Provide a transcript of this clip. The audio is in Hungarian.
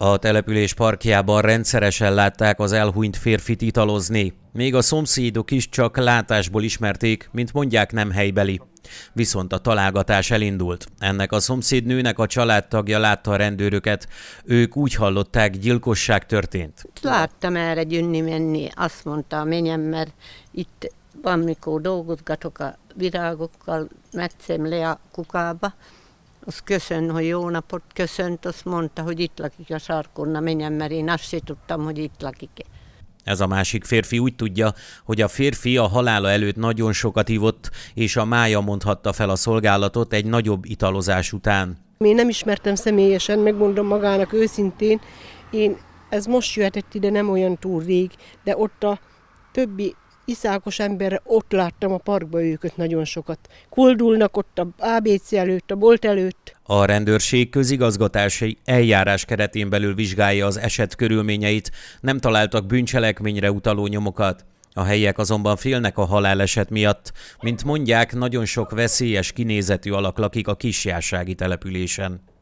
A település parkjában rendszeresen látták az elhunyt férfit italozni. Még a szomszédok is csak látásból ismerték, mint mondják nem helybeli. Viszont a találgatás elindult. Ennek a szomszédnőnek a családtagja látta a rendőröket. Ők úgy hallották, gyilkosság történt. Láttam erre gyűnni menni, azt mondta a menjem, mert itt van, mikor dolgozgatok a virágokkal, metszem le a kukába, azt köszön, hogy jó napot köszönt, azt mondta, hogy itt lakik a sarkon, na menjen, mert én azt se tudtam, hogy itt lakik. Ez a másik férfi úgy tudja, hogy a férfi a halála előtt nagyon sokat ivott, és a mája mondhatta fel a szolgálatot egy nagyobb italozás után. Én nem ismertem személyesen, megmondom magának őszintén, én ez most jöhetett ide nem olyan túl rég, de ott a többi iszákos emberre, ott láttam a parkba őköt nagyon sokat. Kuldulnak ott a ABC előtt, a bolt előtt. A rendőrség közigazgatási eljárás keretén belül vizsgálja az eset körülményeit, nem találtak bűncselekményre utaló nyomokat. A helyiek azonban félnek a haláleset miatt. Mint mondják, nagyon sok veszélyes kinézetű alak lakik a kisjársági településen.